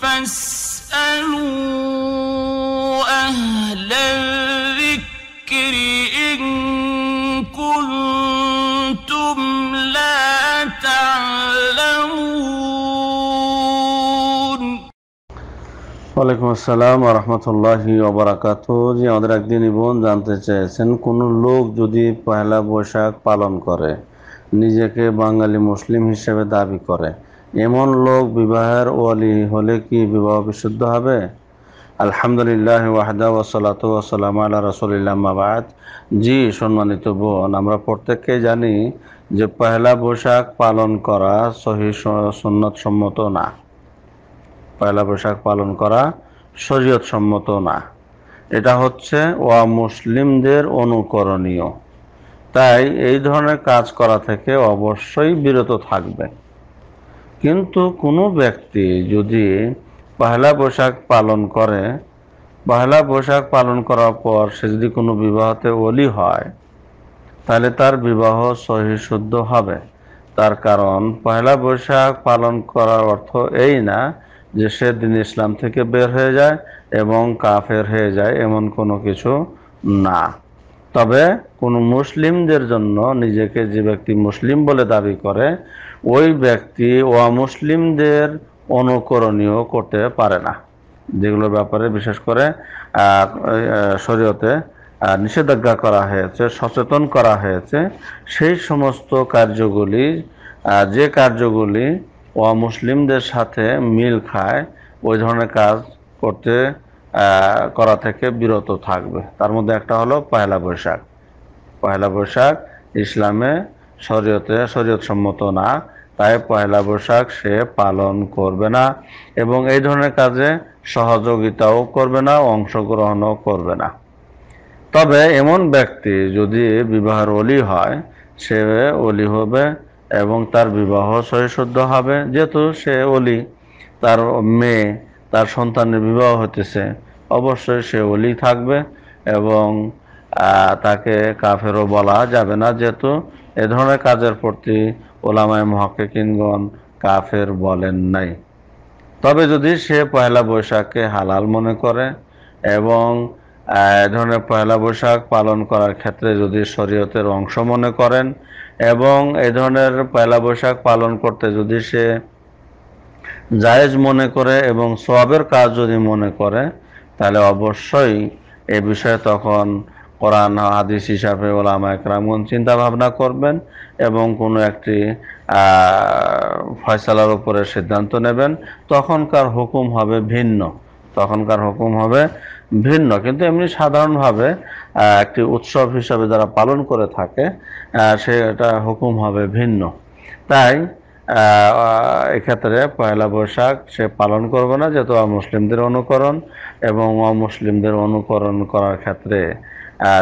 فاسألوا أهل الذكر إن كنتم لا تعلمون ওয়ালাইকুম আসসালাম রহমতুল্লাহি ওবরাকাত যে আমাদের একদিন জানতে চেয়েছেন কোনো লোক যদি পয়লা বৈশাখ পালন করে নিজেকে বাঙালি মুসলিম হিসেবে দাবি করে এমন লোক বিবাহের ওয়ালি হলে কি বিবাহ বিশুদ্ধ হবে আলহামদুলিল্লাহ ওয়াহদা ওসলাত ওসালাম আল্লাহ রসুলিল্লাহ মাবাদ জি সম্মানিত বোন আমরা প্রত্যেককে জানি যে পহেলা বৈশাখ পালন করা সহি সম্মত না পয়লা বৈশাখ পালন করা শরীয়ত সম্মত না এটা হচ্ছে ওয়া মুসলিমদের অনুকরণীয় তাই এই ধরনের কাজ করা থেকে অবশ্যই বিরত থাকবেন কিন্তু কোনো ব্যক্তি যদি পহেলা বৈশাখ পালন করে পহেলা বৈশাখ পালন করার পর সে যদি কোনো বিবাহতে অলি হয় তাহলে তার বিবাহ সহিশুদ্ধ হবে তার কারণ পহেলা বৈশাখ পালন করার অর্থ এই না যে সে দিন ইসলাম থেকে বের হয়ে যায় এবং কাফের হয়ে যায় এমন কোনো কিছু না তবে কোনো মুসলিমদের জন্য নিজেকে যে ব্যক্তি মুসলিম বলে দাবি করে ওই ব্যক্তি মুসলিমদের অনুকরণীয় করতে পারে না যেগুলোর ব্যাপারে বিশেষ করে শরীয়তে নিষেধাজ্ঞা করা হয়েছে সচেতন করা হয়েছে সেই সমস্ত কার্যগুলি যে কার্যগুলি অমুসলিমদের সাথে মিল খায় ওই ধরনের কাজ করতে করা থেকে বিরত থাকবে তার মধ্যে একটা হলো পয়লা বৈশাখ পয়লা বৈশাখ ইসলামে শরীয়তে শরীয়ত সম্মত না তাই পয়লা বৈশাখ সে পালন করবে না এবং এই ধরনের কাজে সহযোগিতাও করবে না অংশগ্রহণও করবে না তবে এমন ব্যক্তি যদি বিবাহের অলি হয় সে অলি হবে এবং তার বিবাহ সহিশুদ্ধ হবে যেহেতু সে অলি তার মেয়ে তার সন্তানের বিবাহ হতেছে অবশ্যই সে অলি থাকবে এবং তাকে কাফেরও বলা যাবে না যেহেতু এ ধরনের কাজের প্রতি ওলামায় মহাকিনগণ কাফের বলেন নাই তবে যদি সে পয়লা বৈশাখকে হালাল মনে করে এবং এ ধরনের পয়লা বৈশাখ পালন করার ক্ষেত্রে যদি শরীয়তের অংশ মনে করেন এবং এ ধরনের পয়লা বৈশাখ পালন করতে যদি সে জায়েজ মনে করে এবং সোয়াবের কাজ যদি মনে করে তাহলে অবশ্যই এ বিষয়ে তখন কোরআন হাদিস হিসাবে ওলামা একরামগণ চিন্তা ভাবনা করবেন এবং কোনো একটি ফয়সালার উপরে সিদ্ধান্ত নেবেন তখনকার হুকুম হবে ভিন্ন তখনকার হুকুম হবে ভিন্ন কিন্তু এমনি সাধারণভাবে একটি উৎসব হিসাবে যারা পালন করে থাকে সেটা হুকুম হবে ভিন্ন তাই এক্ষেত্রে পয়লা বৈশাখ সে পালন করবে না যেহেতু অমুসলিমদের অনুকরণ এবং অমুসলিমদের অনুকরণ করার ক্ষেত্রে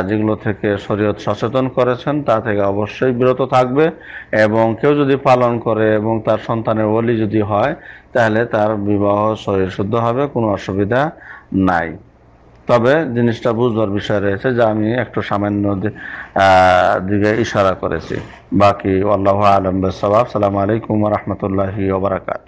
যেগুলো থেকে শরীয়ত সচেতন করেছেন তা থেকে অবশ্যই বিরত থাকবে এবং কেউ যদি পালন করে এবং তার সন্তানের ওলি যদি হয় তাহলে তার বিবাহ শরীর শুদ্ধ হবে কোনো অসুবিধা নাই তবে জিনিসটা বুঝবার বিষয় রয়েছে যা আমি একটু সামান্য দিকে ইশারা করেছি বাকি আল্লাহ আলম সালাম আলাইকুম রহমতুল্লাহি ওবরাকাত